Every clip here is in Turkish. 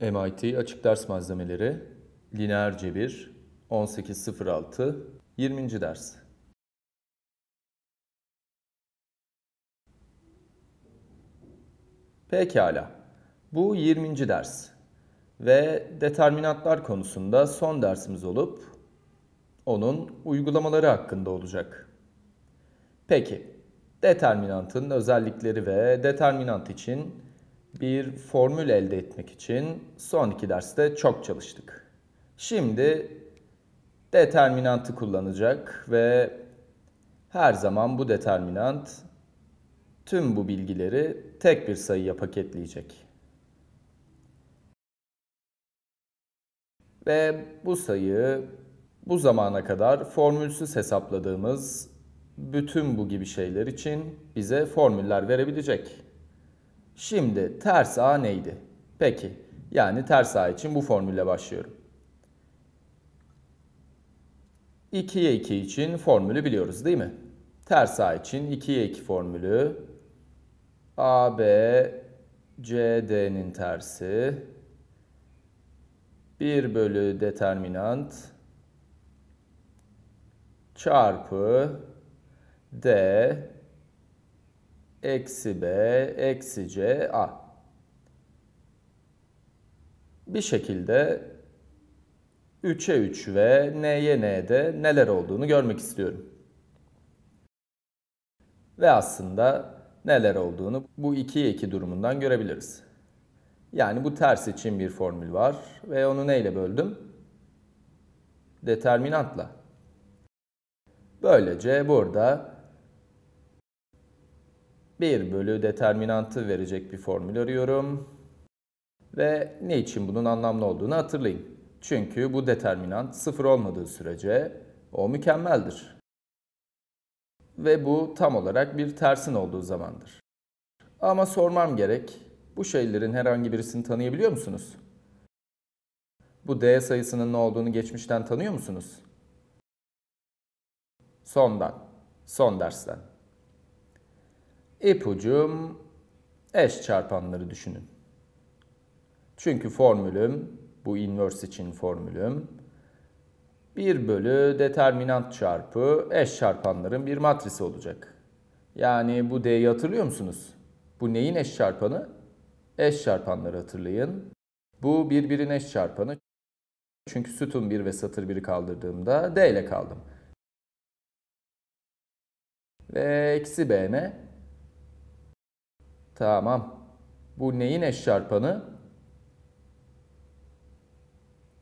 MIT Açık Ders Malzemeleri Lineer Cebir 1806 20. ders. Pekala. Bu 20. ders ve determinantlar konusunda son dersimiz olup onun uygulamaları hakkında olacak. Peki, determinantın özellikleri ve determinant için bir formül elde etmek için son iki derste çok çalıştık. Şimdi determinantı kullanacak ve her zaman bu determinant tüm bu bilgileri tek bir sayıya paketleyecek. Ve bu sayı bu zamana kadar formülsüz hesapladığımız bütün bu gibi şeyler için bize formüller verebilecek. Şimdi ters A neydi? Peki yani ters A için bu formülle başlıyorum. 2'ye 2 için formülü biliyoruz değil mi? Ters A için 2'ye 2 formülü a b c d'nin tersi 1 bölü determinant çarpı D eksi B eksi C A. Bir şekilde 3'e 3 ve n'ye n'de neler olduğunu görmek istiyorum. Ve aslında neler olduğunu bu 2'ye 2 durumundan görebiliriz. Yani bu ters için bir formül var ve onu neyle böldüm? Determinantla. Böylece burada 1 bölü determinantı verecek bir formül arıyorum. Ve ne için bunun anlamlı olduğunu hatırlayın. Çünkü bu determinant sıfır olmadığı sürece o mükemmeldir. Ve bu tam olarak bir tersin olduğu zamandır. Ama sormam gerek, bu şeylerin herhangi birisini tanıyabiliyor musunuz? Bu D sayısının ne olduğunu geçmişten tanıyor musunuz? Sondan, son dersten. Ipucum eş çarpanları düşünün. Çünkü formülüm, bu inverse için formülüm 1 bölü determinant çarpı eş çarpanların bir matrisi olacak. Yani bu D'yi hatırlıyor musunuz? Bu neyin eş çarpanı? Eş çarpanları hatırlayın. Bu birbirin eş çarpanı. Çünkü sütun 1 ve satır 1'i kaldırdığımda D ile kaldım. Ve eksi B ne? Tamam. Bu neyin eş eşçarpanı?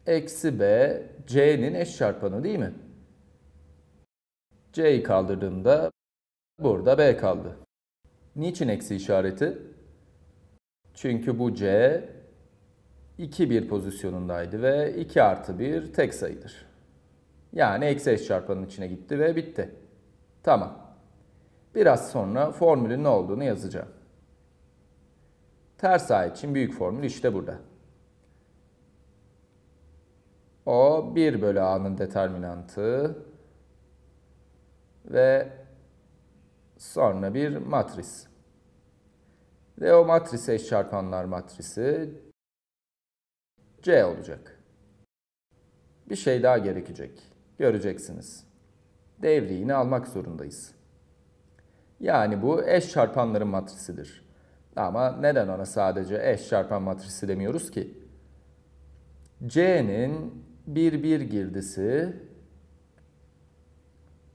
Eksi B, C'nin eşçarpanı değil mi? C'yi kaldırdığımda burada B kaldı. Niçin eksi işareti? Çünkü bu C 2 1 pozisyonundaydı ve 2 artı 1 tek sayıdır. Yani eksi eş eşçarpanın içine gitti ve bitti. Tamam. Biraz sonra formülün ne olduğunu yazacağım. Ters A için büyük formül işte burada. O 1 bölü A'nın determinantı ve sonra bir matris. Ve o matris eş çarpanlar matrisi C olacak. Bir şey daha gerekecek. Göreceksiniz. Devriğini almak zorundayız. Yani bu eş çarpanların matrisidir. Ama neden ona sadece eş çarpan matrisi demiyoruz ki? C'nin 1 1 girdisi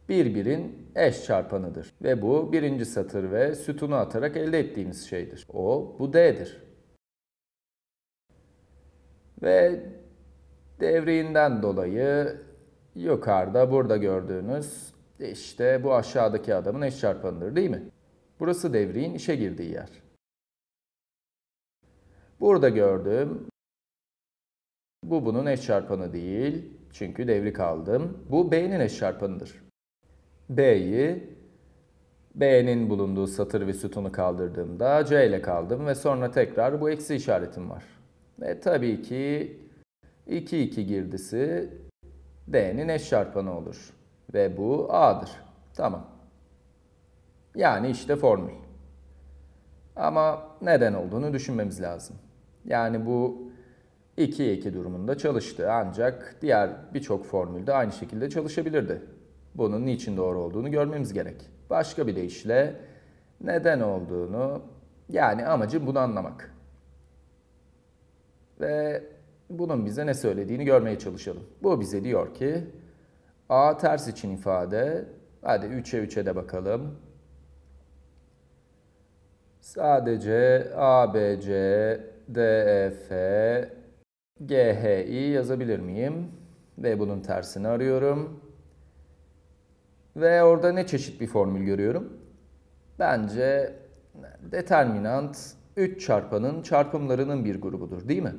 bir birbirin eş çarpanıdır. Ve bu birinci satır ve sütunu atarak elde ettiğimiz şeydir. O bu D'dir. Ve devreğinden dolayı yukarıda burada gördüğünüz işte bu aşağıdaki adamın eş çarpanıdır değil mi? Burası devriğin işe girdiği yer. Burada gördüm. Bu bunun eş çarpanı değil. Çünkü devrik aldım. Bu B'nin eş çarpanıdır. B'yi B'nin bulunduğu satır ve sütunu kaldırdığımda C ile kaldım ve sonra tekrar bu eksi işaretim var. Ve tabii ki 2 2 girdisi D'nin eş çarpanı olur. Ve bu A'dır. Tamam. Yani işte formül. Ama neden olduğunu düşünmemiz lazım. Yani bu 2'ye 2 durumunda çalıştı. Ancak diğer birçok formülde aynı şekilde çalışabilirdi. Bunun niçin doğru olduğunu görmemiz gerek. Başka bir deyişle neden olduğunu yani amacım bunu anlamak. Ve bunun bize ne söylediğini görmeye çalışalım. Bu bize diyor ki A ters için ifade. Hadi 3'e 3'e de bakalım. Sadece a, b, c DEF GHI yazabilir miyim? Ve bunun tersini arıyorum. Ve orada ne çeşit bir formül görüyorum? Bence determinant 3 çarpanın çarpımlarının bir grubudur değil mi?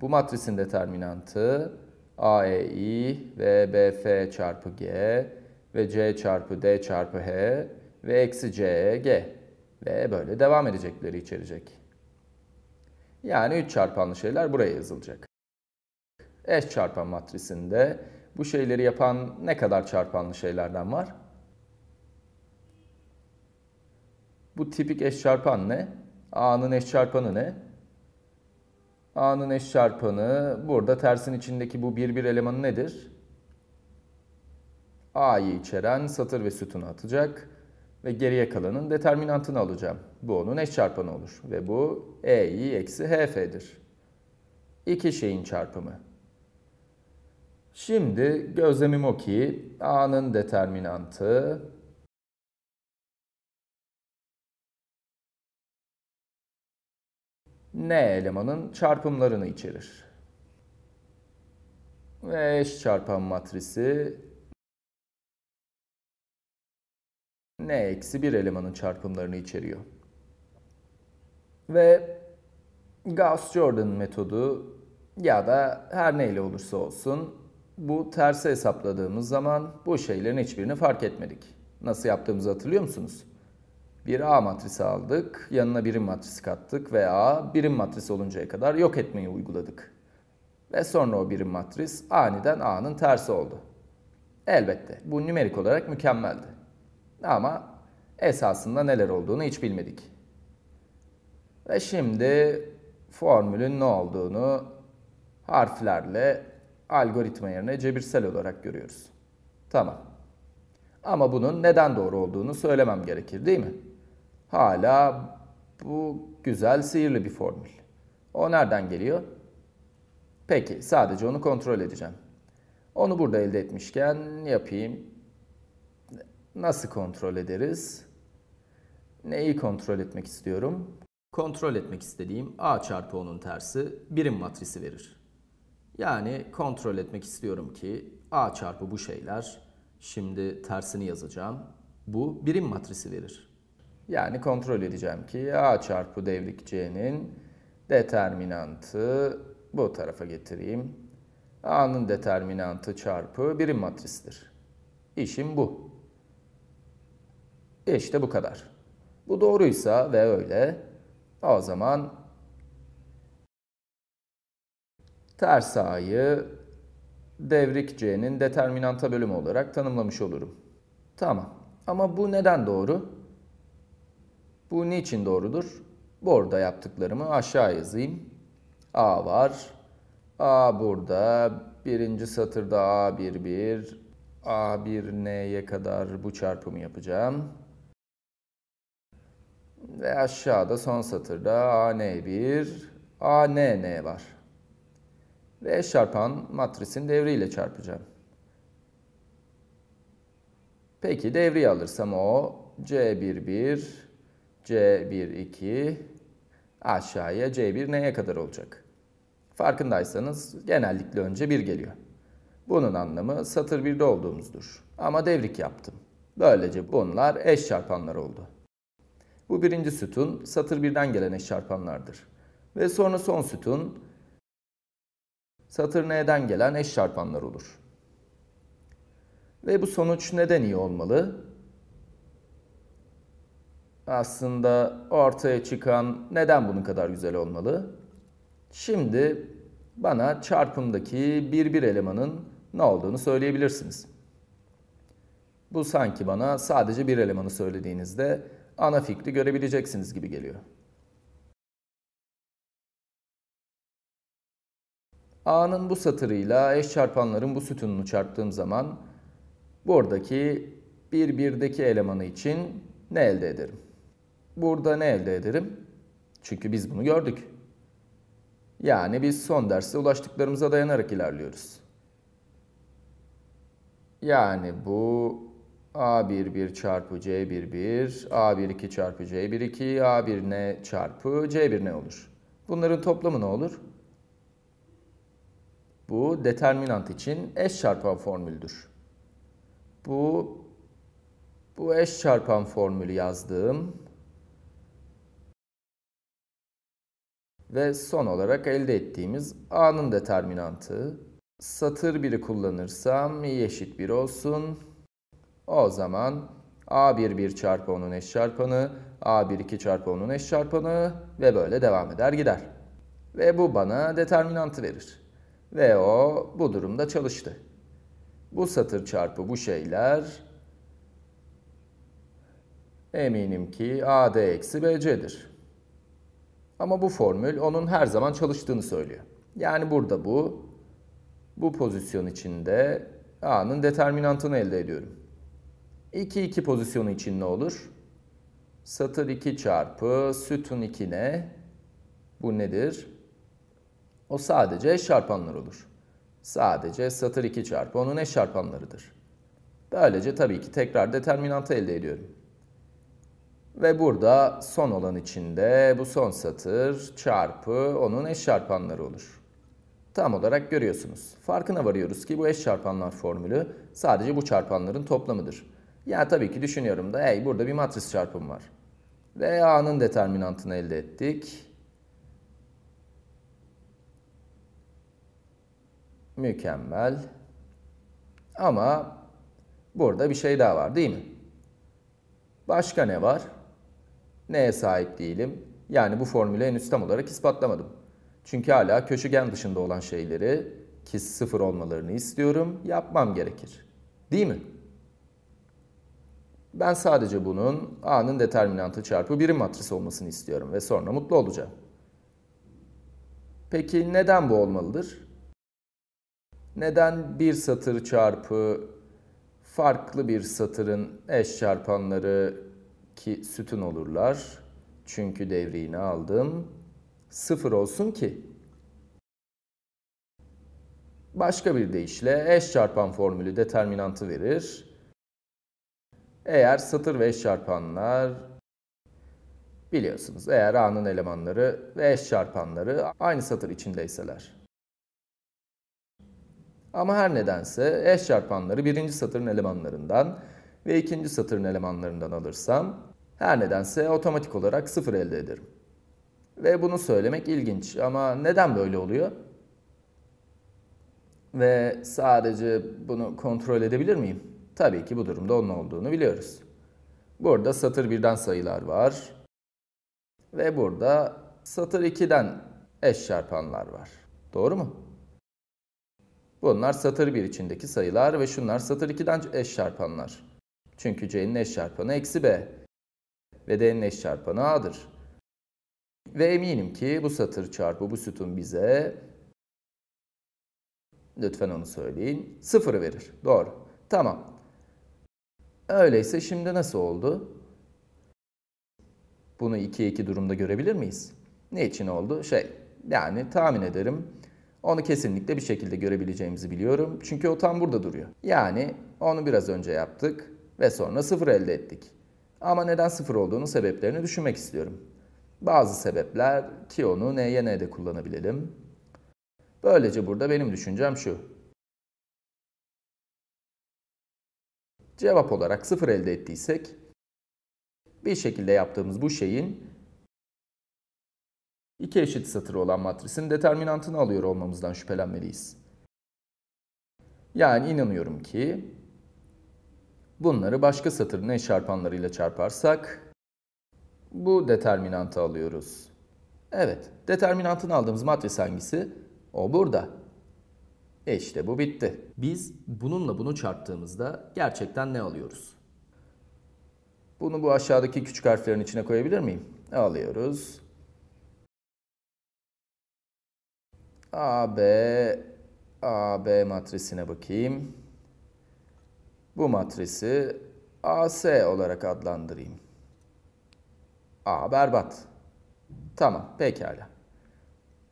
Bu matrisin determinantı AEI ve BF çarpı G ve C çarpı D çarpı H ve eksi C e, G ve böyle devam edecekleri içerecek. Yani 3 çarpanlı şeyler buraya yazılacak. Eş çarpan matrisinde bu şeyleri yapan ne kadar çarpanlı şeylerden var? Bu tipik eş çarpan ne? A'nın eş çarpanı ne? A'nın eş çarpanı burada tersin içindeki bu bir bir elemanı nedir? A'yı içeren satır ve sütunu atacak ve geriye kalanın determinantını alacağım. Bu onun eş çarpanı olur ve bu EI eksi HF'dir. İki şeyin çarpımı. Şimdi gözlemim o ki A'nın determinantı N elemanın çarpımlarını içerir. Ve eş çarpan matrisi n eksi 1 elemanın çarpımlarını içeriyor. Ve Gauss-Jordan metodu ya da her neyle olursa olsun bu tersi hesapladığımız zaman bu şeylerin hiçbirini fark etmedik. Nasıl yaptığımızı hatırlıyor musunuz? Bir A matrisi aldık, yanına birim matrisi kattık ve A birim matrisi oluncaya kadar yok etmeyi uyguladık. Ve sonra o birim matris aniden A'nın tersi oldu. Elbette bu nümerik olarak mükemmeldi. Ama esasında neler olduğunu hiç bilmedik. Ve şimdi formülün ne olduğunu harflerle algoritma yerine cebirsel olarak görüyoruz. Tamam. Ama bunun neden doğru olduğunu söylemem gerekir değil mi? Hala bu güzel sihirli bir formül. O nereden geliyor? Peki sadece onu kontrol edeceğim. Onu burada elde etmişken yapayım. Nasıl kontrol ederiz? Neyi kontrol etmek istiyorum? Kontrol etmek istediğim A çarpı onun tersi birim matrisi verir. Yani kontrol etmek istiyorum ki A çarpı bu şeyler, şimdi tersini yazacağım, bu birim matrisi verir. Yani kontrol edeceğim ki A çarpı devlik C'nin determinantı bu tarafa getireyim. A'nın determinantı çarpı birim matrisidir. İşim bu. E işte bu kadar. Bu doğruysa ve öyle o zaman ters a'yı devrik c'nin determinanta bölümü olarak tanımlamış olurum. Tamam. Ama bu neden doğru? Bu niçin doğrudur? Burada yaptıklarımı aşağı yazayım. A var. A burada. Birinci satırda A11. A1 nye kadar bu çarpımı yapacağım. Ve aşağıda son satırda AN1, ANN var. Ve eş çarpan matrisin devriyle çarpacağım. Peki devriye alırsam o C11, C12 aşağıya C1 neye kadar olacak? Farkındaysanız genellikle önce 1 geliyor. Bunun anlamı satır 1'de olduğumuzdur. Ama devrik yaptım. Böylece bunlar eş çarpanlar oldu. Bu birinci sütun satır birden gelen eş çarpanlardır. Ve sonra son sütun satır n'den gelen eş çarpanlar olur. Ve bu sonuç neden iyi olmalı? Aslında ortaya çıkan neden bunun kadar güzel olmalı? Şimdi bana çarpımdaki bir bir elemanın ne olduğunu söyleyebilirsiniz. Bu sanki bana sadece bir elemanı söylediğinizde ana fikri görebileceksiniz gibi geliyor. A'nın bu satırıyla eş çarpanların bu sütununu çarptığım zaman buradaki bir birdeki elemanı için ne elde ederim? Burada ne elde ederim? Çünkü biz bunu gördük. Yani biz son derste ulaştıklarımıza dayanarak ilerliyoruz. Yani bu A11 çarpı C11, A12 çarpı C12, A1N çarpı C1N olur. Bunların toplamı ne olur? Bu determinant için eş çarpan formüldür. Bu bu eş çarpan formülü yazdığım ve son olarak elde ettiğimiz A'nın determinantı. Satır biri kullanırsam i eşit 1 olsun. O zaman A11 çarpı onun eş çarpanı, A12 çarpı onun eş çarpanı ve böyle devam eder gider. Ve bu bana determinantı verir. Ve o bu durumda çalıştı. Bu satır çarpı bu şeyler eminim ki AD eksi BC'dir. Ama bu formül onun her zaman çalıştığını söylüyor. Yani burada bu, bu pozisyon içinde A'nın determinantını elde ediyorum. 2-2 pozisyonu için ne olur? Satır 2 çarpı sütun 2 ne? Bu nedir? O sadece eş çarpanlar olur. Sadece satır 2 çarpı onun eş çarpanlarıdır. Böylece tabii ki tekrar determinantı elde ediyorum. Ve burada son olan içinde bu son satır çarpı onun eş çarpanları olur. Tam olarak görüyorsunuz. Farkına varıyoruz ki bu eş çarpanlar formülü sadece bu çarpanların toplamıdır. Ya tabii ki düşünüyorum da hey burada bir matris çarpım var. Ve A'nın determinantını elde ettik. Mükemmel. Ama burada bir şey daha var değil mi? Başka ne var? Neye sahip değilim? Yani bu formülü henüz tam olarak ispatlamadım. Çünkü hala köşegen dışında olan şeyleri ki sıfır olmalarını istiyorum yapmam gerekir. Değil mi? Ben sadece bunun A'nın determinantı çarpı birim matris olmasını istiyorum ve sonra mutlu olacağım. Peki neden bu olmalıdır? Neden bir satır çarpı farklı bir satırın eş çarpanları ki sütun olurlar? Çünkü devriğini aldım. Sıfır olsun ki. Başka bir deyişle eş çarpan formülü determinantı verir eğer satır ve eş çarpanlar biliyorsunuz eğer A'nın elemanları ve eş çarpanları aynı satır içindeyseler. Ama her nedense eş çarpanları birinci satırın elemanlarından ve ikinci satırın elemanlarından alırsam her nedense otomatik olarak sıfır elde ederim. Ve bunu söylemek ilginç ama neden böyle oluyor? Ve sadece bunu kontrol edebilir miyim? Tabii ki bu durumda onun olduğunu biliyoruz. Burada satır 1'den sayılar var. Ve burada satır 2'den eş çarpanlar var. Doğru mu? Bunlar satır 1 içindeki sayılar ve şunlar satır 2'den eş çarpanlar. Çünkü c'nin eş çarpanı eksi b ve d'nin eş çarpanı a'dır. Ve eminim ki bu satır çarpı bu sütun bize lütfen onu söyleyin sıfırı verir. Doğru. Tamam. Öyleyse şimdi nasıl oldu? Bunu 2'ye 2 durumda görebilir miyiz? Ne için oldu? Şey, yani tahmin ederim onu kesinlikle bir şekilde görebileceğimizi biliyorum. Çünkü o tam burada duruyor. Yani onu biraz önce yaptık ve sonra sıfır elde ettik. Ama neden sıfır olduğunu sebeplerini düşünmek istiyorum. Bazı sebepler ki onu neye n'ye de kullanabilelim. Böylece burada benim düşüncem şu. Cevap olarak 0 elde ettiysek bir şekilde yaptığımız bu şeyin iki eşit satırı olan matrisin determinantını alıyor olmamızdan şüphelenmeliyiz. Yani inanıyorum ki bunları başka satırın eşarpanlarıyla çarparsak bu determinantı alıyoruz. Evet, determinantını aldığımız matris hangisi? O burada. E işte bu bitti. Biz bununla bunu çarptığımızda gerçekten ne alıyoruz? Bunu bu aşağıdaki küçük harflerin içine koyabilir miyim? Alıyoruz. AB, AB matrisine bakayım. Bu matrisi AS olarak adlandırayım. A berbat. Tamam pekala.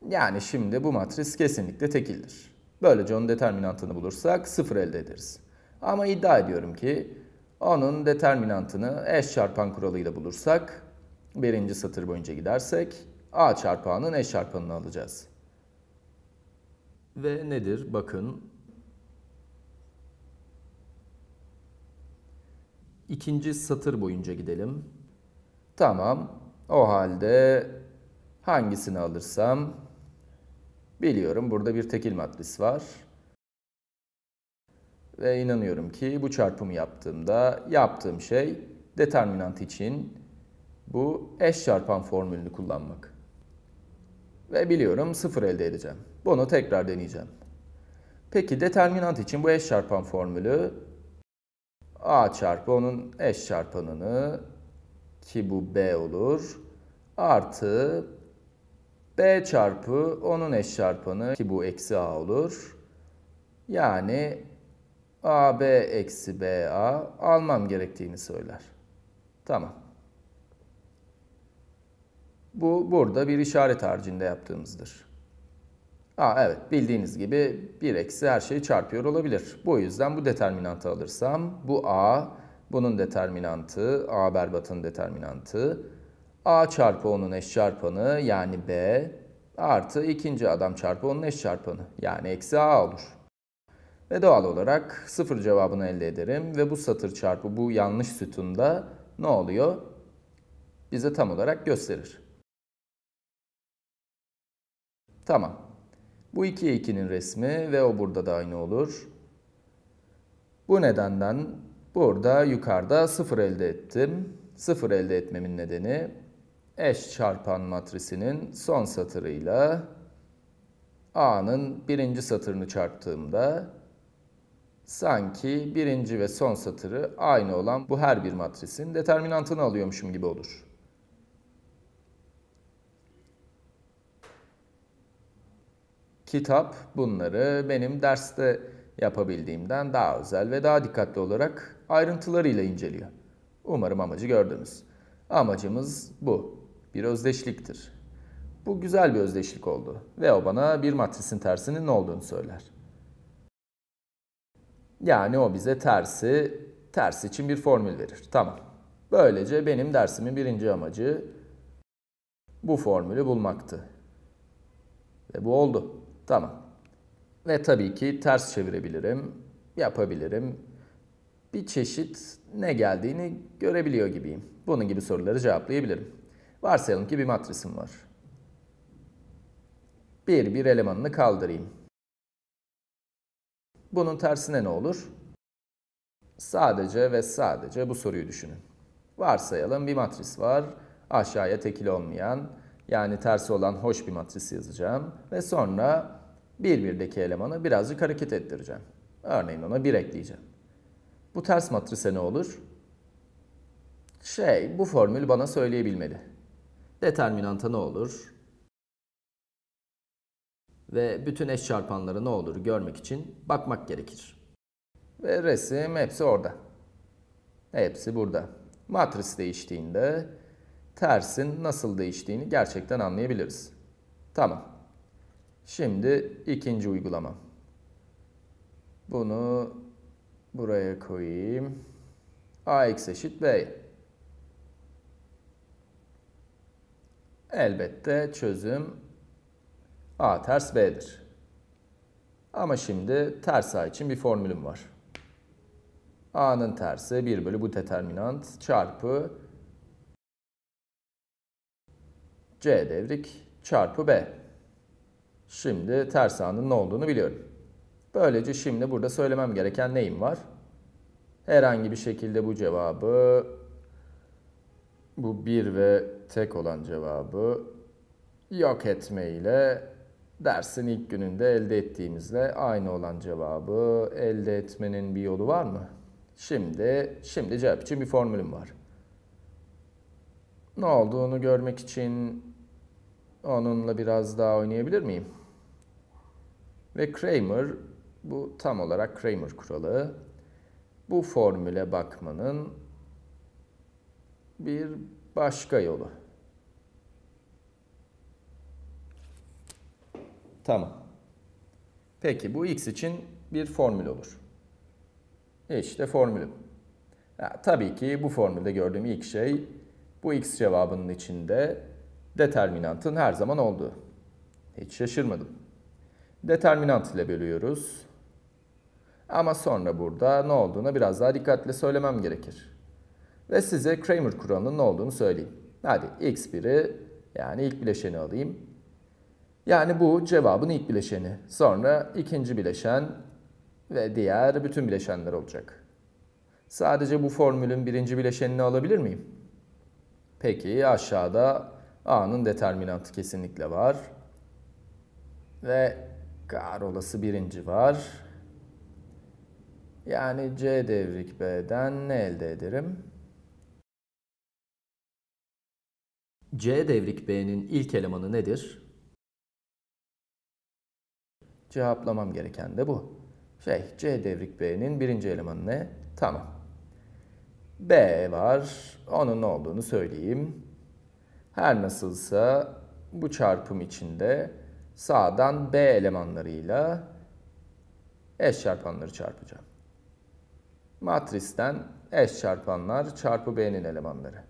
Yani şimdi bu matris kesinlikle tekildir. Böylece onun determinantını bulursak sıfır elde ederiz. Ama iddia ediyorum ki onun determinantını eş çarpan kuralıyla bulursak, birinci satır boyunca gidersek a çarpağının eş çarpanını alacağız. Ve nedir? Bakın İkinci satır boyunca gidelim. Tamam. O halde hangisini alırsam Biliyorum burada bir tekil matris var. Ve inanıyorum ki bu çarpımı yaptığımda yaptığım şey determinant için bu eş çarpan formülünü kullanmak. Ve biliyorum sıfır elde edeceğim. Bunu tekrar deneyeceğim. Peki determinant için bu eş çarpan formülü a çarpı onun eş çarpanını ki bu b olur artı B çarpı onun eş çarpanı ki bu eksi A olur. Yani AB eksi BA almam gerektiğini söyler. Tamam. Bu burada bir işaret haricinde yaptığımızdır. Aa evet bildiğiniz gibi 1 eksi her şeyi çarpıyor olabilir. Bu yüzden bu determinantı alırsam bu A, bunun determinantı, A berbatın determinantı A çarpı onun eş çarpanı yani B artı ikinci adam çarpı onun eş çarpanı yani eksi A olur. Ve doğal olarak sıfır cevabını elde ederim ve bu satır çarpı bu yanlış sütunda ne oluyor? Bize tam olarak gösterir. Tamam. Bu 2'ye 2'nin resmi ve o burada da aynı olur. Bu nedenden burada yukarıda 0 elde ettim. 0 elde etmemin nedeni eş çarpan matrisinin son satırıyla A'nın birinci satırını çarptığımda sanki birinci ve son satırı aynı olan bu her bir matrisin determinantını alıyormuşum gibi olur. Kitap bunları benim derste yapabildiğimden daha özel ve daha dikkatli olarak ayrıntılarıyla inceliyor. Umarım amacı gördünüz. Amacımız bu bir özdeşliktir. Bu güzel bir özdeşlik oldu ve o bana bir matrisin tersinin ne olduğunu söyler. Yani o bize tersi, tersi için bir formül verir. Tamam. Böylece benim dersimin birinci amacı bu formülü bulmaktı. Ve bu oldu. Tamam. Ve tabii ki ters çevirebilirim, yapabilirim. Bir çeşit ne geldiğini görebiliyor gibiyim. Bunun gibi soruları cevaplayabilirim. Varsayalım ki bir matrisim var. Bir, bir elemanını kaldırayım. Bunun tersine ne olur? Sadece ve sadece bu soruyu düşünün. Varsayalım bir matris var. Aşağıya tekil olmayan, yani tersi olan hoş bir matris yazacağım. Ve sonra bir birdeki elemanı birazcık hareket ettireceğim. Örneğin ona bir ekleyeceğim. Bu ters matrise ne olur? Şey, bu formül bana söyleyebilmedi. Determinanta ne olur? Ve bütün eş çarpanları ne olur görmek için bakmak gerekir. Ve resim hepsi orada. Hepsi burada. Matris değiştiğinde tersin nasıl değiştiğini gerçekten anlayabiliriz. Tamam. Şimdi ikinci uygulama. Bunu buraya koyayım. A x eşit B. Elbette çözüm A ters B'dir. Ama şimdi ters A için bir formülüm var. A'nın tersi 1 bölü bu determinant çarpı C devrik çarpı B. Şimdi ters A'nın ne olduğunu biliyorum. Böylece şimdi burada söylemem gereken neyim var? Herhangi bir şekilde bu cevabı bu 1 ve tek olan cevabı yok etme ile dersin ilk gününde elde ettiğimizle aynı olan cevabı elde etmenin bir yolu var mı? Şimdi, şimdi cevap için bir formülüm var. Ne olduğunu görmek için onunla biraz daha oynayabilir miyim? Ve Kramer, bu tam olarak Kramer kuralı. Bu formüle bakmanın bir başka yolu. Tamam. Peki bu x için bir formül olur. İşte formülüm. Ya, tabii ki bu formülde gördüğüm ilk şey bu x cevabının içinde determinantın her zaman olduğu. Hiç şaşırmadım. Determinant ile bölüyoruz. Ama sonra burada ne olduğuna biraz daha dikkatli söylemem gerekir. Ve size Kramer kuralının ne olduğunu söyleyeyim. Hadi x1'i yani ilk bileşeni alayım. Yani bu cevabın ilk bileşeni. Sonra ikinci bileşen ve diğer bütün bileşenler olacak. Sadece bu formülün birinci bileşenini alabilir miyim? Peki aşağıda A'nın determinantı kesinlikle var. Ve kar olası birinci var. Yani C devrik B'den ne elde ederim? C devrik B'nin ilk elemanı nedir? Cevaplamam gereken de bu. Şey, C devrik B'nin birinci elemanı ne? Tamam. B var. Onun ne olduğunu söyleyeyim. Her nasılsa bu çarpım içinde sağdan B elemanlarıyla eş çarpanları çarpacağım. Matristen eş çarpanlar çarpı B'nin elemanları.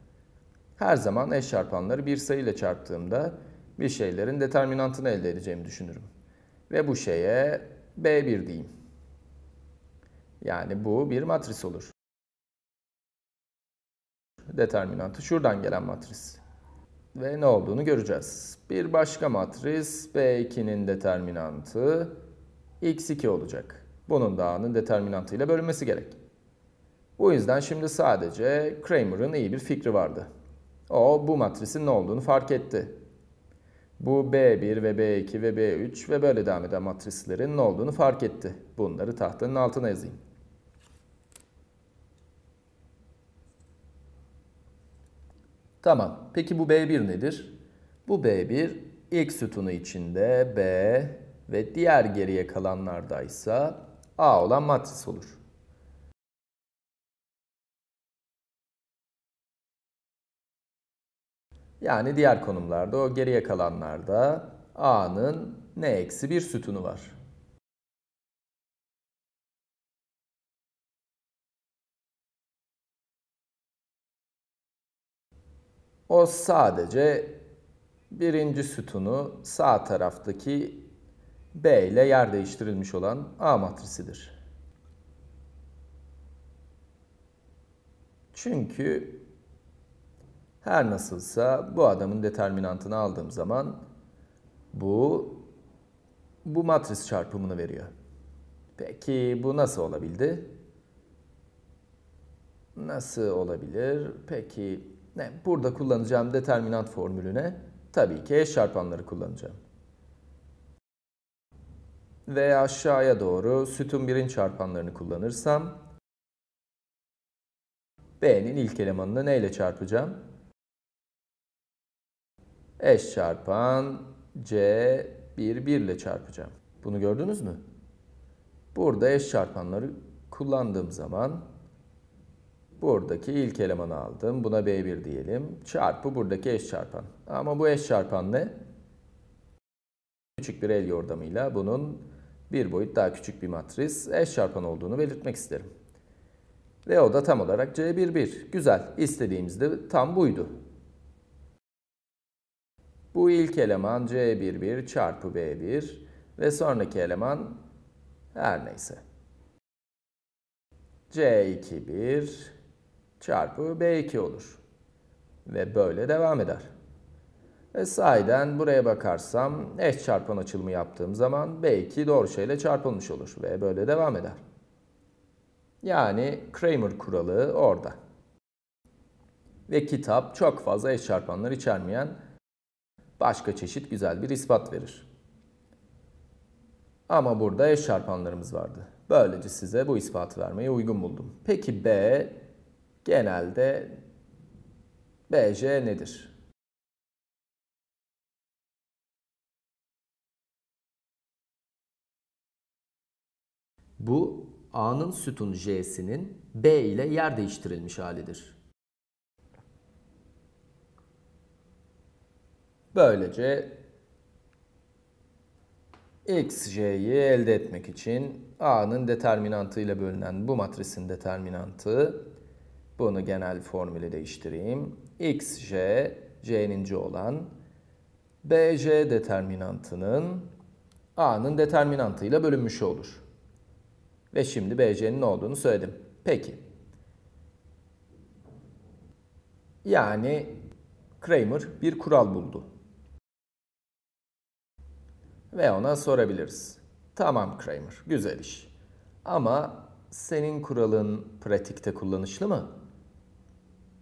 Her zaman eş çarpanları bir sayıyla çarptığımda bir şeylerin determinantını elde edeceğimi düşünürüm. Ve bu şeye B1 diyeyim. Yani bu bir matris olur. Determinantı şuradan gelen matris. Ve ne olduğunu göreceğiz. Bir başka matris B2'nin determinantı X2 olacak. Bunun dağının determinantı ile bölünmesi gerek. Bu yüzden şimdi sadece Kramer'ın iyi bir fikri vardı. O bu matrisin ne olduğunu fark etti. Bu B1 ve B2 ve B3 ve böyle devam eden matrislerin ne olduğunu fark etti. Bunları tahtanın altına yazayım. Tamam. Peki bu B1 nedir? Bu B1 ilk sütunu içinde B ve diğer geriye kalanlardaysa A olan matris olur. Yani diğer konumlarda o geriye kalanlarda A'nın ne eksi bir sütunu var. O sadece birinci sütunu sağ taraftaki B ile yer değiştirilmiş olan A matrisidir. Çünkü her nasılsa bu adamın determinantını aldığım zaman bu bu matris çarpımını veriyor. Peki bu nasıl olabildi? Nasıl olabilir? Peki ne? Burada kullanacağım determinant formülüne tabii ki eş çarpanları kullanacağım. Ve aşağıya doğru sütun birin çarpanlarını kullanırsam B'nin ilk elemanını neyle çarpacağım? eş çarpan C 1 1 ile çarpacağım. Bunu gördünüz mü? Burada eş çarpanları kullandığım zaman buradaki ilk elemanı aldım. Buna B1 diyelim. Çarpı buradaki eş çarpan. Ama bu eş çarpan ne? Küçük bir el yordamıyla bunun bir boyut daha küçük bir matris eş çarpan olduğunu belirtmek isterim. Ve o da tam olarak C11. Güzel. İstediğimiz de tam buydu. Bu ilk eleman C11 çarpı B1 ve sonraki eleman her neyse. C21 çarpı B2 olur. Ve böyle devam eder. Ve sahiden buraya bakarsam eş çarpan açılımı yaptığım zaman B2 doğru şeyle çarpılmış olur ve böyle devam eder. Yani Kramer kuralı orada. Ve kitap çok fazla eş çarpanlar içermeyen başka çeşit güzel bir ispat verir. Ama burada eş çarpanlarımız vardı. Böylece size bu ispatı vermeye uygun buldum. Peki B genelde BC nedir? Bu A'nın sütun J'sinin B ile yer değiştirilmiş halidir. Böylece xj'yi elde etmek için a'nın determinantı ile bölünen bu matrisin determinantı bunu genel formüle değiştireyim. xj c'ninci olan bj determinantının a'nın determinantı ile bölünmüş olur. Ve şimdi bj'nin ne olduğunu söyledim. Peki. Yani Kramer bir kural buldu. Ve ona sorabiliriz. Tamam Kramer, güzel iş. Ama senin kuralın pratikte kullanışlı mı?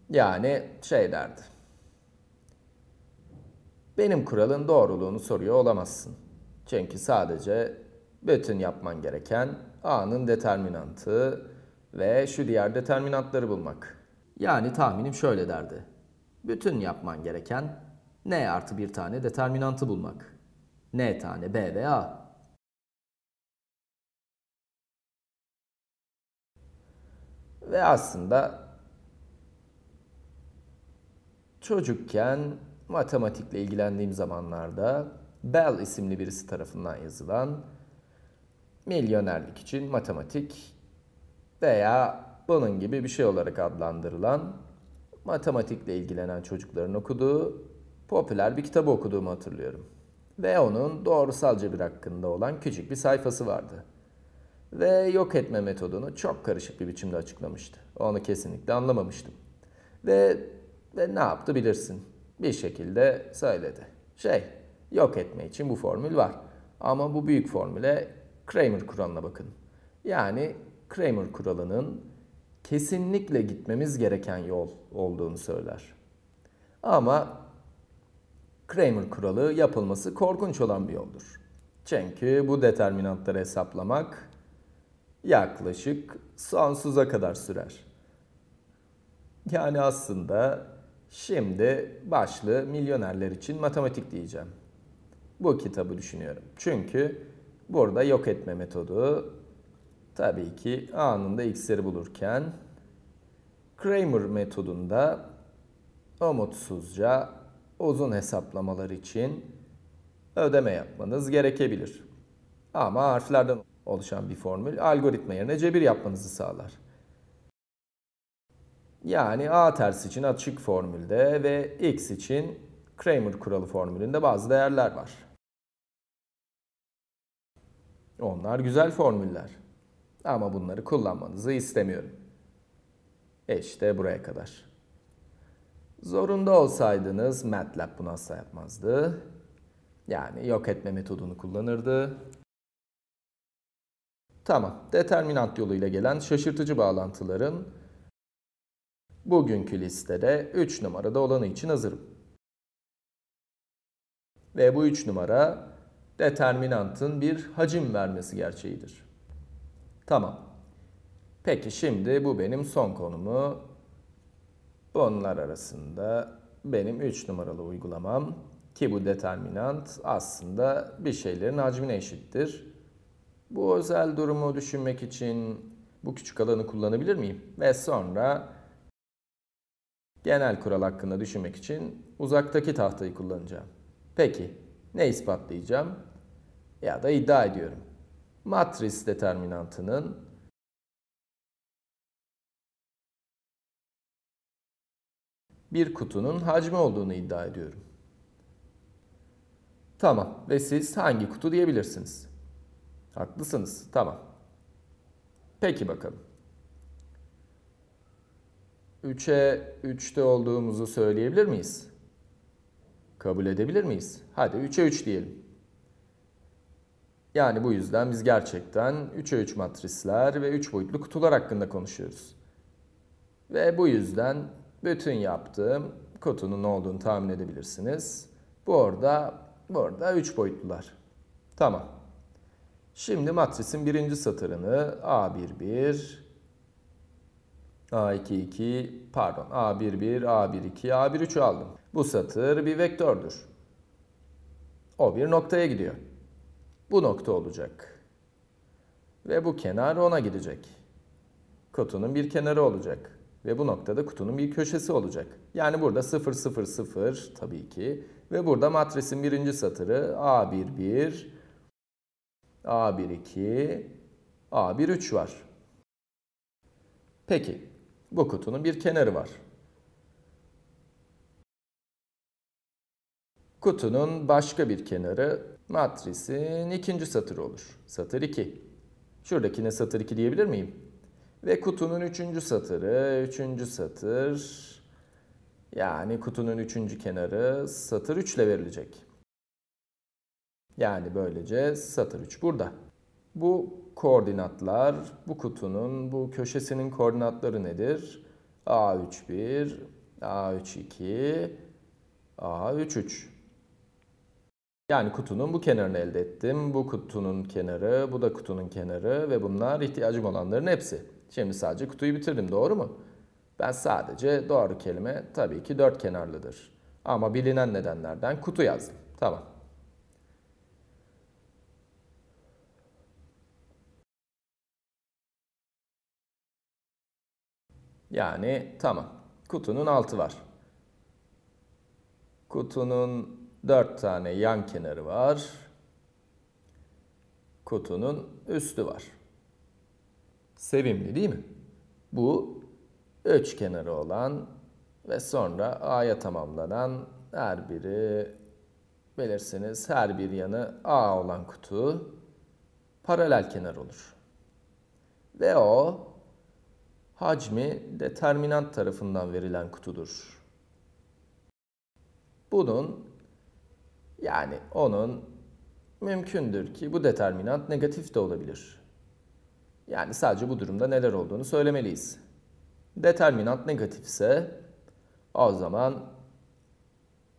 Yani şey derdi. Benim kuralın doğruluğunu soruyor olamazsın. Çünkü sadece bütün yapman gereken A'nın determinantı ve şu diğer determinantları bulmak. Yani tahminim şöyle derdi. Bütün yapman gereken N artı bir tane determinantı bulmak. N tane B ve A. Ve aslında çocukken matematikle ilgilendiğim zamanlarda Bell isimli birisi tarafından yazılan milyonerlik için matematik veya bunun gibi bir şey olarak adlandırılan matematikle ilgilenen çocukların okuduğu popüler bir kitabı okuduğumu hatırlıyorum ve onun doğrusal cebir hakkında olan küçük bir sayfası vardı. Ve yok etme metodunu çok karışık bir biçimde açıklamıştı. Onu kesinlikle anlamamıştım. Ve, ve ne yaptı bilirsin. Bir şekilde söyledi. Şey, yok etme için bu formül var. Ama bu büyük formüle Kramer kuralına bakın. Yani Kramer kuralının kesinlikle gitmemiz gereken yol olduğunu söyler. Ama Kramer kuralı yapılması korkunç olan bir yoldur. Çünkü bu determinantları hesaplamak yaklaşık sonsuza kadar sürer. Yani aslında şimdi başlı milyonerler için matematik diyeceğim. Bu kitabı düşünüyorum. Çünkü burada yok etme metodu tabii ki anında x'leri bulurken Kramer metodunda umutsuzca uzun hesaplamalar için ödeme yapmanız gerekebilir. Ama harflerden oluşan bir formül algoritma yerine cebir yapmanızı sağlar. Yani A tersi için açık formülde ve X için Kramer kuralı formülünde bazı değerler var. Onlar güzel formüller. Ama bunları kullanmanızı istemiyorum. E işte buraya kadar. Zorunda olsaydınız MATLAB bunu asla yapmazdı. Yani yok etme metodunu kullanırdı. Tamam, determinant yoluyla gelen şaşırtıcı bağlantıların bugünkü listede 3 numarada olanı için hazırım. Ve bu 3 numara determinantın bir hacim vermesi gerçeğidir. Tamam. Peki şimdi bu benim son konumu Bunlar arasında benim 3 numaralı uygulamam ki bu determinant aslında bir şeylerin hacmine eşittir. Bu özel durumu düşünmek için bu küçük alanı kullanabilir miyim? Ve sonra genel kural hakkında düşünmek için uzaktaki tahtayı kullanacağım. Peki ne ispatlayacağım? Ya da iddia ediyorum. Matris determinantının bir kutunun hacmi olduğunu iddia ediyorum. Tamam ve siz hangi kutu diyebilirsiniz. Haklısınız. Tamam. Peki bakalım. 3'e 3'te olduğumuzu söyleyebilir miyiz? Kabul edebilir miyiz? Hadi 3'e 3 diyelim. Yani bu yüzden biz gerçekten 3'e 3 matrisler ve 3 boyutlu kutular hakkında konuşuyoruz. Ve bu yüzden bütün yaptığım kutunun ne olduğunu tahmin edebilirsiniz. Bu orada, bu orada 3 boyutlular. Tamam. Şimdi matrisin birinci satırını A11, A22, pardon A11, A12, A13 aldım. Bu satır bir vektördür. O bir noktaya gidiyor. Bu nokta olacak. Ve bu kenar ona gidecek. Kutunun bir kenarı olacak. Ve bu noktada kutunun bir köşesi olacak. Yani burada 0, 0, 0 tabii ki. Ve burada matrisin birinci satırı A11, A12, A13 var. Peki, bu kutunun bir kenarı var. Kutunun başka bir kenarı matrisin ikinci satırı olur. Satır 2. Şuradakine satır 2 diyebilir miyim? Ve kutunun üçüncü satırı, üçüncü satır, yani kutunun üçüncü kenarı satır 3 ile verilecek. Yani böylece satır 3 burada. Bu koordinatlar, bu kutunun, bu köşesinin koordinatları nedir? A31, A32, A33. Yani kutunun bu kenarını elde ettim. Bu kutunun kenarı, bu da kutunun kenarı ve bunlar ihtiyacım olanların hepsi. Şimdi sadece kutuyu bitirdim doğru mu? Ben sadece doğru kelime tabii ki dört kenarlıdır. Ama bilinen nedenlerden kutu yazdım. Tamam. Yani tamam. Kutunun altı var. Kutunun dört tane yan kenarı var. Kutunun üstü var. Sevimli değil mi? Bu üç kenarı olan ve sonra A'ya tamamlanan her biri belirsiniz her bir yanı A olan kutu paralel kenar olur. Ve o hacmi determinant tarafından verilen kutudur. Bunun yani onun mümkündür ki bu determinant negatif de olabilir. Yani sadece bu durumda neler olduğunu söylemeliyiz. Determinant negatifse o zaman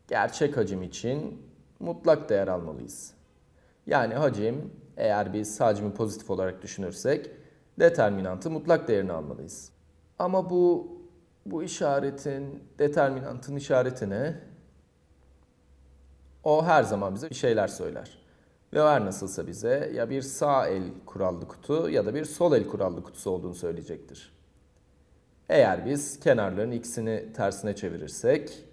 gerçek hacim için mutlak değer almalıyız. Yani hacim eğer biz hacmi pozitif olarak düşünürsek determinantı mutlak değerini almalıyız. Ama bu bu işaretin, determinantın işaretini o her zaman bize bir şeyler söyler. Ve ver nasılsa bize ya bir sağ el kurallı kutu ya da bir sol el kurallı kutusu olduğunu söyleyecektir. Eğer biz kenarların ikisini tersine çevirirsek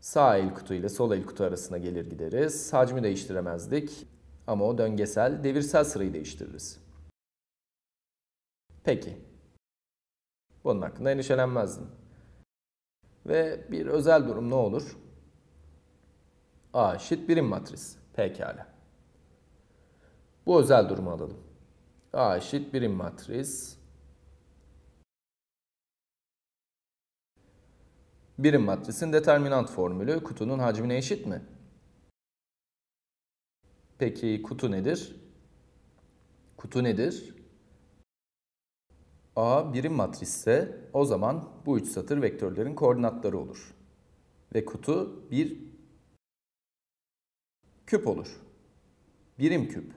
sağ el kutu ile sol el kutu arasına gelir gideriz. Hacmi değiştiremezdik ama o döngesel devirsel sırayı değiştiririz. Peki. Bunun hakkında endişelenmezdim. Ve bir özel durum ne olur? A eşit birim matris. Pekala. Bu özel durumu alalım. A eşit birim matris. Birim matrisin determinant formülü kutunun hacmine eşit mi? Peki kutu nedir? Kutu nedir? A birim matrisse o zaman bu üç satır vektörlerin koordinatları olur. Ve kutu bir küp olur. Birim küp.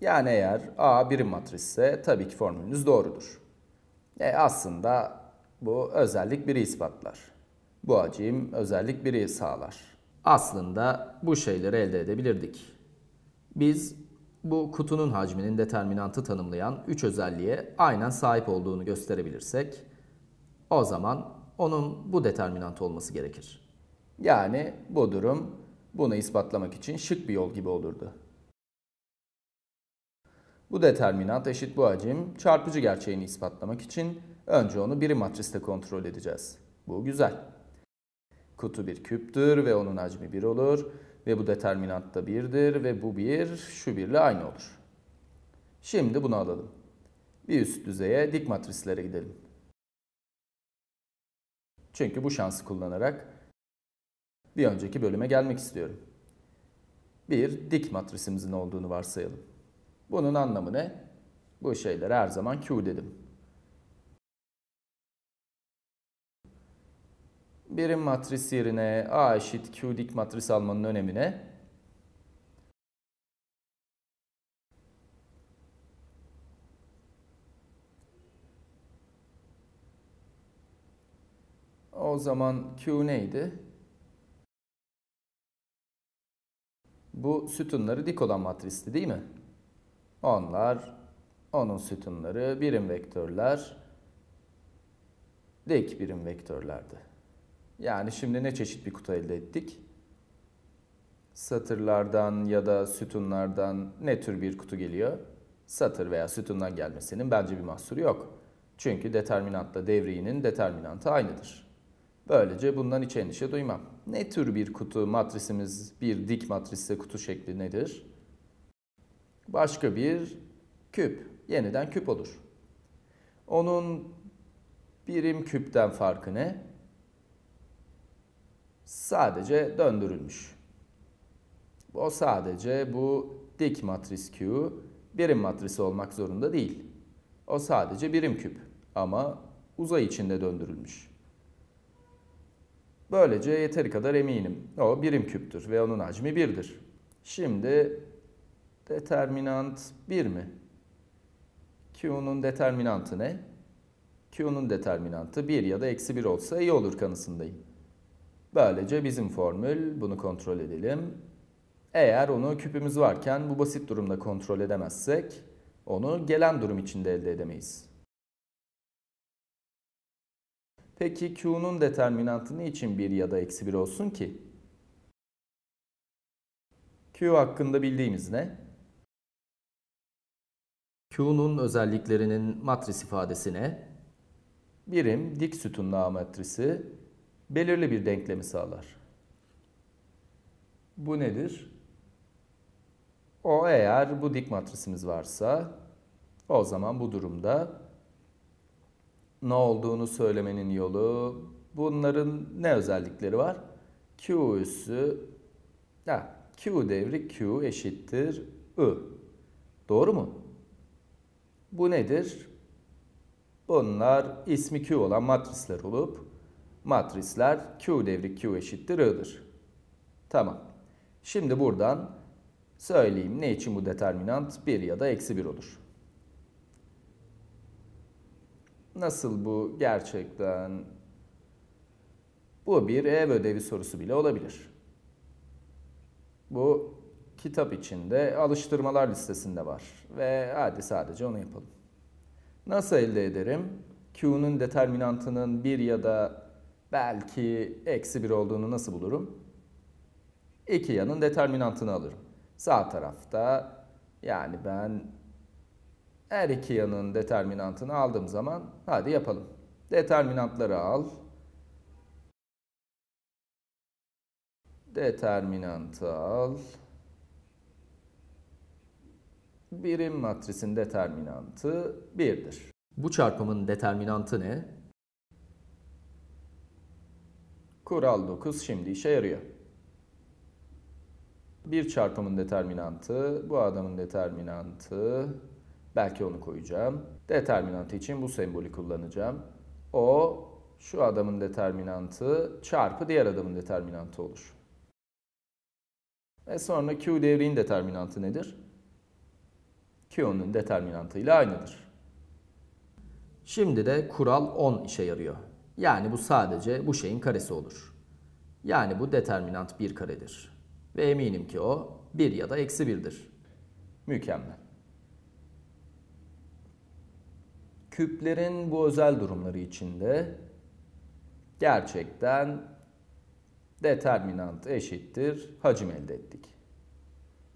Yani eğer A birim matrisse tabii ki formülünüz doğrudur. E aslında bu özellik biri ispatlar. Bu acim özellik biri sağlar. Aslında bu şeyleri elde edebilirdik. Biz bu kutunun hacminin determinantı tanımlayan 3 özelliğe aynen sahip olduğunu gösterebilirsek o zaman onun bu determinant olması gerekir. Yani bu durum bunu ispatlamak için şık bir yol gibi olurdu. Bu determinant eşit bu hacim çarpıcı gerçeğini ispatlamak için önce onu birim matriste kontrol edeceğiz. Bu güzel. Kutu bir küptür ve onun hacmi 1 olur ve bu determinant da 1'dir ve bu 1 şu 1'le aynı olur. Şimdi bunu alalım. Bir üst düzeye dik matrislere gidelim. Çünkü bu şansı kullanarak bir önceki bölüme gelmek istiyorum. Bir dik matrisimizin olduğunu varsayalım. Bunun anlamı ne? Bu şeylere her zaman Q dedim. Birim matris yerine A eşit Q dik matris almanın önemine O zaman Q neydi? Bu sütunları dik olan matristi değil mi? Onlar, onun sütunları birim vektörler, dik birim vektörlerdi. Yani şimdi ne çeşit bir kutu elde ettik? Satırlardan ya da sütunlardan ne tür bir kutu geliyor? Satır veya sütundan gelmesinin bence bir mahsuru yok. Çünkü determinantla devriğinin determinantı aynıdır. Böylece bundan hiç endişe duymam. Ne tür bir kutu matrisimiz, bir dik matrisse kutu şekli nedir? başka bir küp. Yeniden küp olur. Onun birim küpten farkı ne? Sadece döndürülmüş. O sadece bu dik matris Q birim matrisi olmak zorunda değil. O sadece birim küp ama uzay içinde döndürülmüş. Böylece yeteri kadar eminim. O birim küptür ve onun hacmi 1'dir. Şimdi Determinant 1 mi? Q'nun determinantı ne? Q'nun determinantı 1 ya da eksi 1 olsa iyi olur kanısındayım. Böylece bizim formül, bunu kontrol edelim. Eğer onu küpümüz varken bu basit durumda kontrol edemezsek, onu gelen durum içinde elde edemeyiz. Peki Q'nun determinantı için 1 ya da eksi 1 olsun ki? Q hakkında bildiğimiz ne? Q'nun özelliklerinin matris ifadesine birim dik sütunlu matrisi belirli bir denklemi sağlar. Bu nedir? O eğer bu dik matrisimiz varsa o zaman bu durumda ne olduğunu söylemenin yolu bunların ne özellikleri var? Q üssü ya Q devri Q eşittir I. Doğru mu? Bu nedir? Bunlar ismi Q olan matrisler olup matrisler Q devri Q eşittir I'dır. Tamam. Şimdi buradan söyleyeyim ne için bu determinant 1 ya da eksi 1 olur. Nasıl bu gerçekten? Bu bir ev ödevi sorusu bile olabilir. Bu kitap içinde alıştırmalar listesinde var. Ve hadi sadece onu yapalım. Nasıl elde ederim? Q'nun determinantının 1 ya da belki eksi 1 olduğunu nasıl bulurum? İki yanın determinantını alırım. Sağ tarafta yani ben her iki yanın determinantını aldığım zaman hadi yapalım. Determinantları al. Determinantı al birim matrisin determinantı 1'dir. Bu çarpımın determinantı ne? Kural 9 şimdi işe yarıyor. Bir çarpımın determinantı, bu adamın determinantı, belki onu koyacağım. Determinantı için bu sembolü kullanacağım. O, şu adamın determinantı çarpı diğer adamın determinantı olur. Ve sonra Q devriğin determinantı nedir? Q'nun determinantıyla aynıdır. Şimdi de kural 10 işe yarıyor. Yani bu sadece bu şeyin karesi olur. Yani bu determinant 1 karedir. Ve eminim ki o 1 ya da eksi 1'dir. Mükemmel. Küplerin bu özel durumları içinde gerçekten determinant eşittir hacim elde ettik.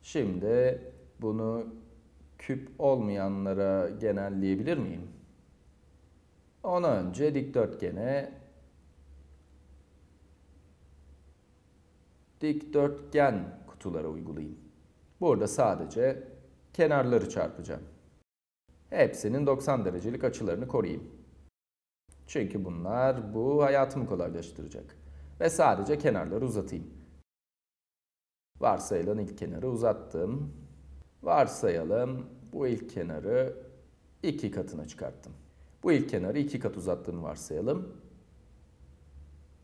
Şimdi bunu küp olmayanlara genelleyebilir miyim? Ona önce dikdörtgene dikdörtgen kutulara uygulayayım. Burada sadece kenarları çarpacağım. Hepsinin 90 derecelik açılarını koruyayım. Çünkü bunlar bu hayatımı kolaylaştıracak. Ve sadece kenarları uzatayım. Varsayılan ilk kenarı uzattım. Varsayalım bu ilk kenarı iki katına çıkarttım. Bu ilk kenarı iki kat uzattığını varsayalım.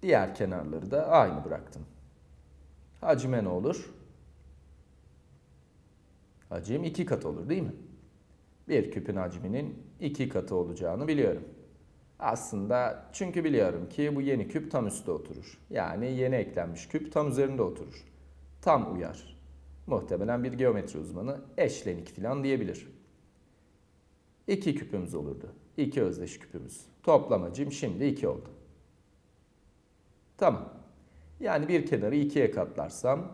Diğer kenarları da aynı bıraktım. Hacime ne olur? Hacim iki kat olur değil mi? Bir küpün hacminin iki katı olacağını biliyorum. Aslında çünkü biliyorum ki bu yeni küp tam üstte oturur. Yani yeni eklenmiş küp tam üzerinde oturur. Tam uyar. Muhtemelen bir geometri uzmanı eşlenik filan diyebilir. İki küpümüz olurdu. 2 özdeş küpümüz. Toplamacım şimdi iki oldu. Tamam. Yani bir kenarı ikiye katlarsam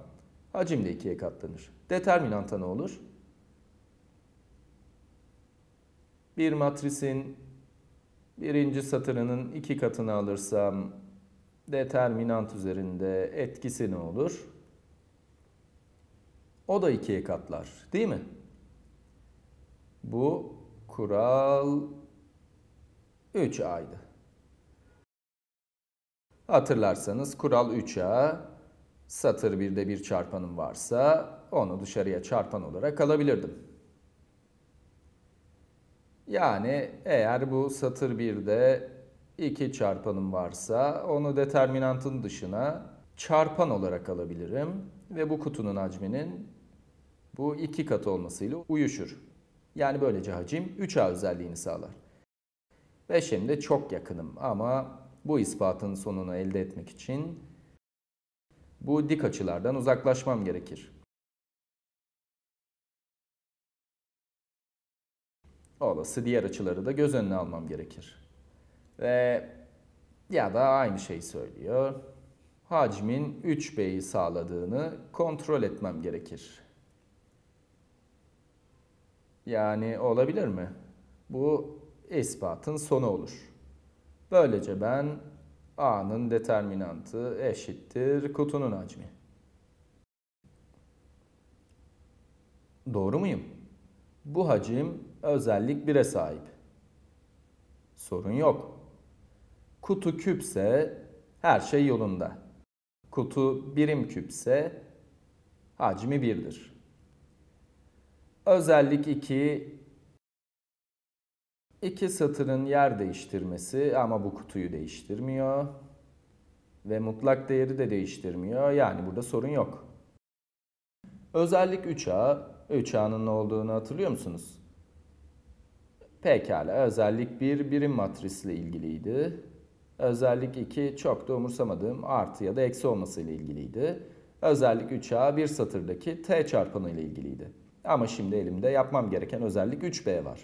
hacim de ikiye katlanır. Determinanta ne olur? Bir matrisin birinci satırının iki katını alırsam determinant üzerinde etkisi ne olur? O da 2'ye katlar değil mi? Bu kural 3A'ydı. Hatırlarsanız kural 3A satır 1'de bir çarpanım varsa onu dışarıya çarpan olarak alabilirdim. Yani eğer bu satır 1'de 2 çarpanım varsa onu determinantın dışına çarpan olarak alabilirim ve bu kutunun hacminin bu iki katı olmasıyla uyuşur. Yani böylece hacim 3A özelliğini sağlar. 5M'de çok yakınım ama bu ispatın sonunu elde etmek için bu dik açılardan uzaklaşmam gerekir. Olası diğer açıları da göz önüne almam gerekir. Ve ya da aynı şeyi söylüyor. Hacmin 3B'yi sağladığını kontrol etmem gerekir. Yani olabilir mi? Bu ispatın sonu olur. Böylece ben A'nın determinantı eşittir kutunun hacmi. Doğru muyum? Bu hacim özellik 1'e sahip. Sorun yok. Kutu küpse her şey yolunda. Kutu birim küpse hacmi 1'dir. Özellik 2 iki satırın yer değiştirmesi ama bu kutuyu değiştirmiyor ve mutlak değeri de değiştirmiyor. Yani burada sorun yok. Özellik 3A, 3A'nın ne olduğunu hatırlıyor musunuz? Pekala, özellik 1 birim matrisle ilgiliydi. Özellik 2 çok da umursamadığım artı ya da eksi olmasıyla ilgiliydi. Özellik 3A bir satırdaki T çarpanı ile ilgiliydi. Ama şimdi elimde yapmam gereken özellik 3B var.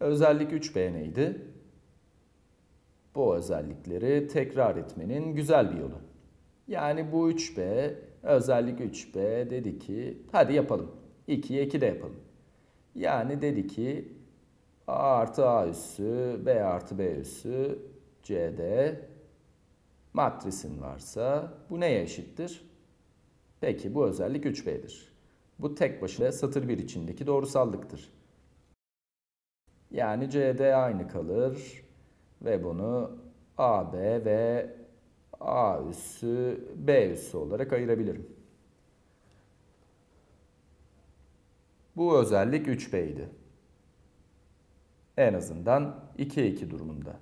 Özellik 3B neydi? Bu özellikleri tekrar etmenin güzel bir yolu. Yani bu 3B, özellik 3B dedi ki hadi yapalım. 2'ye 2 de yapalım. Yani dedi ki A artı A üssü, B artı B üssü, C'de matrisin varsa bu neye eşittir? Peki bu özellik 3B'dir. Bu tek başına satır 1 içindeki doğrusallıktır. Yani CD aynı kalır ve bunu AB ve A üssü B üssü olarak ayırabilirim. Bu özellik 3B En azından 2-2 durumunda.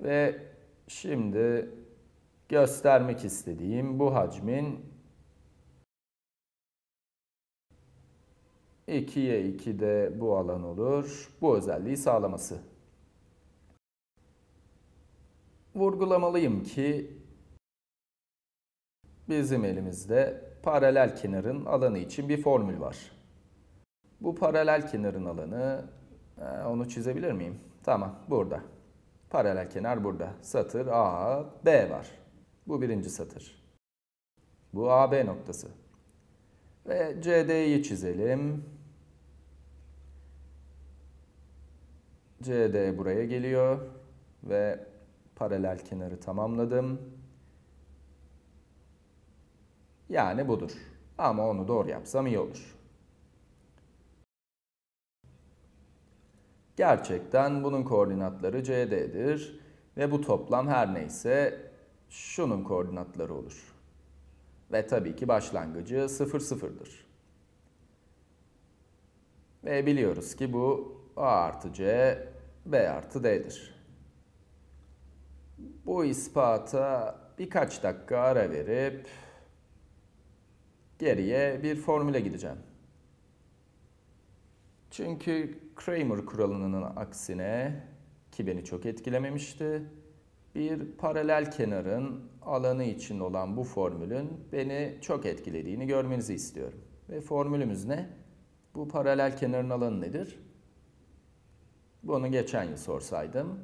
Ve şimdi göstermek istediğim bu hacmin 2'ye 2 de bu alan olur. Bu özelliği sağlaması. Vurgulamalıyım ki bizim elimizde paralel kenarın alanı için bir formül var. Bu paralel kenarın alanı e, onu çizebilir miyim? Tamam burada. Paralel kenar burada. Satır A, B var. Bu birinci satır. Bu AB noktası. Ve CD'yi çizelim. CD buraya geliyor ve paralel kenarı tamamladım. Yani budur. Ama onu doğru yapsam iyi olur. Gerçekten bunun koordinatları CD'dir ve bu toplam her neyse şunun koordinatları olur. Ve tabii ki başlangıcı 0 0'dır. Ve biliyoruz ki bu A artı C, B artı D'dir. Bu ispata birkaç dakika ara verip geriye bir formüle gideceğim. Çünkü Kramer kuralının aksine ki beni çok etkilememişti bir paralel kenarın alanı için olan bu formülün beni çok etkilediğini görmenizi istiyorum. Ve formülümüz ne? Bu paralel kenarın alanı nedir? Bunu geçen yıl sorsaydım.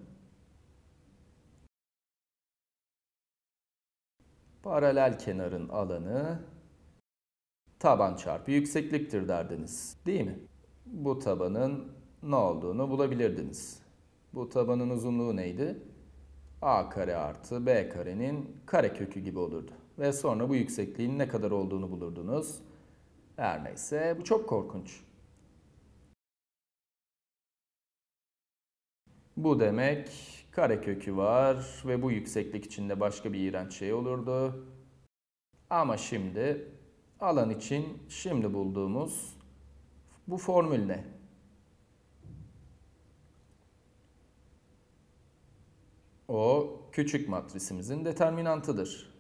Paralel kenarın alanı taban çarpı yüksekliktir derdiniz. Değil mi? Bu tabanın ne olduğunu bulabilirdiniz. Bu tabanın uzunluğu neydi? a kare artı b karenin kare kökü gibi olurdu. Ve sonra bu yüksekliğin ne kadar olduğunu bulurdunuz. Her neyse bu çok korkunç. Bu demek kare kökü var ve bu yükseklik içinde başka bir iğrenç şey olurdu. Ama şimdi alan için şimdi bulduğumuz bu formül ne? O küçük matrisimizin determinantıdır.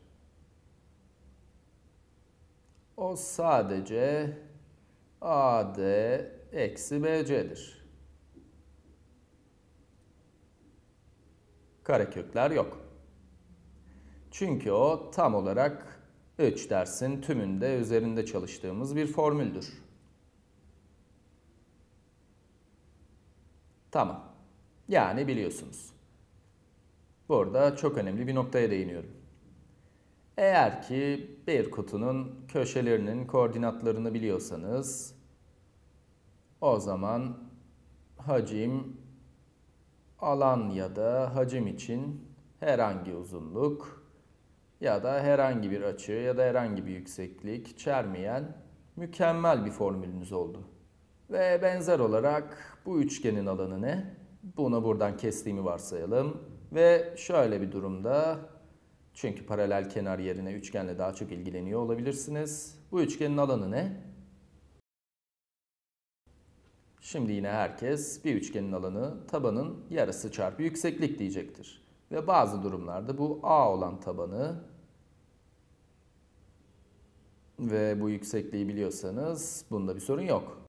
O sadece AD eksi BC'dir. Karekökler yok. Çünkü o tam olarak 3 dersin tümünde üzerinde çalıştığımız bir formüldür. Tamam. Yani biliyorsunuz. Burada çok önemli bir noktaya değiniyorum. Eğer ki bir kutunun köşelerinin koordinatlarını biliyorsanız o zaman hacim alan ya da hacim için herhangi uzunluk ya da herhangi bir açı ya da herhangi bir yükseklik çermeyen mükemmel bir formülünüz oldu. Ve benzer olarak bu üçgenin alanı ne? Bunu buradan kestiğimi varsayalım. Ve şöyle bir durumda çünkü paralel kenar yerine üçgenle daha çok ilgileniyor olabilirsiniz. Bu üçgenin alanı ne? Şimdi yine herkes bir üçgenin alanı tabanın yarısı çarpı yükseklik diyecektir. Ve bazı durumlarda bu A olan tabanı ve bu yüksekliği biliyorsanız bunda bir sorun yok.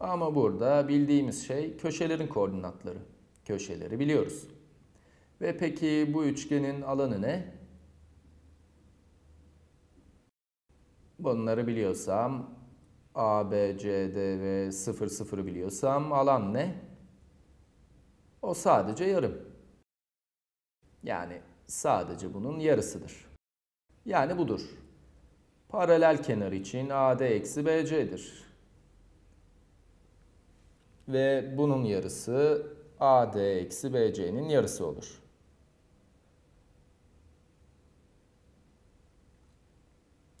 Ama burada bildiğimiz şey köşelerin koordinatları. Köşeleri biliyoruz. Ve peki bu üçgenin alanı ne? Bunları biliyorsam A, B, C, D ve 0, 0 biliyorsam alan ne? O sadece yarım. Yani sadece bunun yarısıdır. Yani budur. Paralel kenar için AD eksi BC'dir. Ve bunun yarısı AD eksi BC'nin yarısı olur.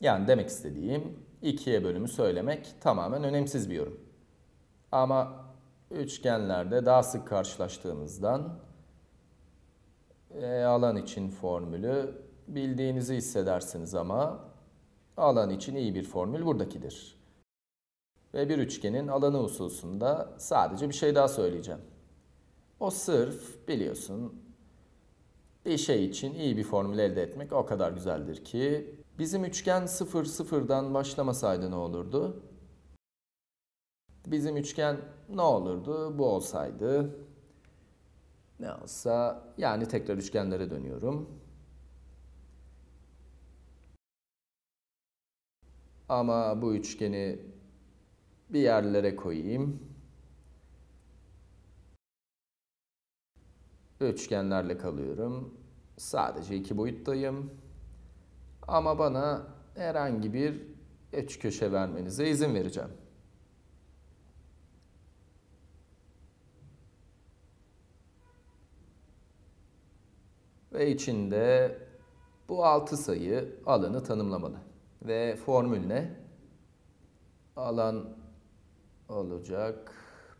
Yani demek istediğim ikiye bölümü söylemek tamamen önemsiz bir yorum. Ama üçgenlerde daha sık karşılaştığımızdan e, alan için formülü bildiğinizi hissedersiniz ama alan için iyi bir formül buradakidir. Ve bir üçgenin alanı hususunda sadece bir şey daha söyleyeceğim. O sırf biliyorsun bir şey için iyi bir formül elde etmek o kadar güzeldir ki Bizim üçgen 0 0'dan başlamasaydı ne olurdu? Bizim üçgen ne olurdu? Bu olsaydı ne olsa yani tekrar üçgenlere dönüyorum. Ama bu üçgeni bir yerlere koyayım. Üçgenlerle kalıyorum. Sadece iki boyuttayım. Ama bana herhangi bir üç köşe vermenize izin vereceğim. Ve içinde bu 6 sayı alanı tanımlamalı. Ve formül ne? Alan olacak.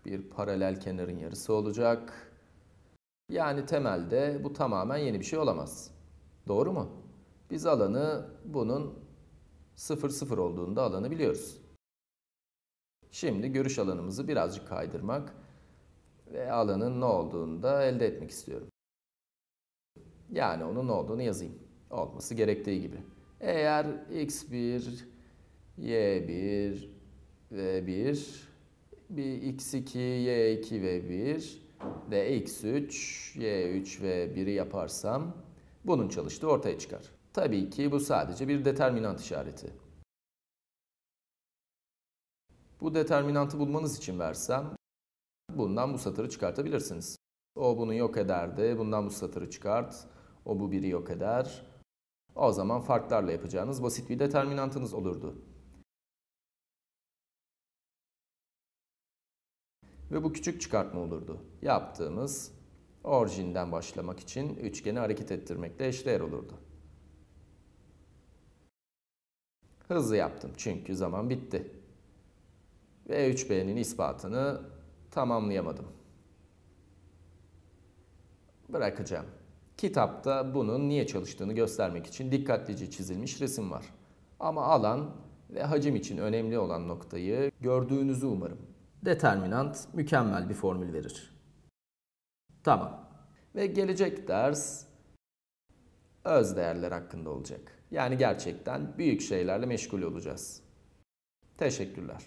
Bir paralel kenarın yarısı olacak. Yani temelde bu tamamen yeni bir şey olamaz. Doğru mu? Biz alanı bunun 0, 0 olduğunda alanı biliyoruz. Şimdi görüş alanımızı birazcık kaydırmak ve alanın ne olduğunu da elde etmek istiyorum. Yani onun ne olduğunu yazayım. Olması gerektiği gibi. Eğer x1, y1 ve 1, bir x2, y2 ve 1 ve x3, y3 ve 1'i yaparsam bunun çalıştığı ortaya çıkar. Tabii ki bu sadece bir determinant işareti. Bu determinantı bulmanız için versem bundan bu satırı çıkartabilirsiniz. O bunu yok ederdi, bundan bu satırı çıkart, o bu biri yok eder. O zaman farklarla yapacağınız basit bir determinantınız olurdu. Ve bu küçük çıkartma olurdu. Yaptığımız orijinden başlamak için üçgeni hareket ettirmekle eşdeğer olurdu. Hızlı yaptım çünkü zaman bitti. Ve 3B'nin ispatını tamamlayamadım. Bırakacağım. Kitapta bunun niye çalıştığını göstermek için dikkatlice çizilmiş resim var. Ama alan ve hacim için önemli olan noktayı gördüğünüzü umarım. Determinant mükemmel bir formül verir. Tamam. Ve gelecek ders öz değerler hakkında olacak. Yani gerçekten büyük şeylerle meşgul olacağız. Teşekkürler.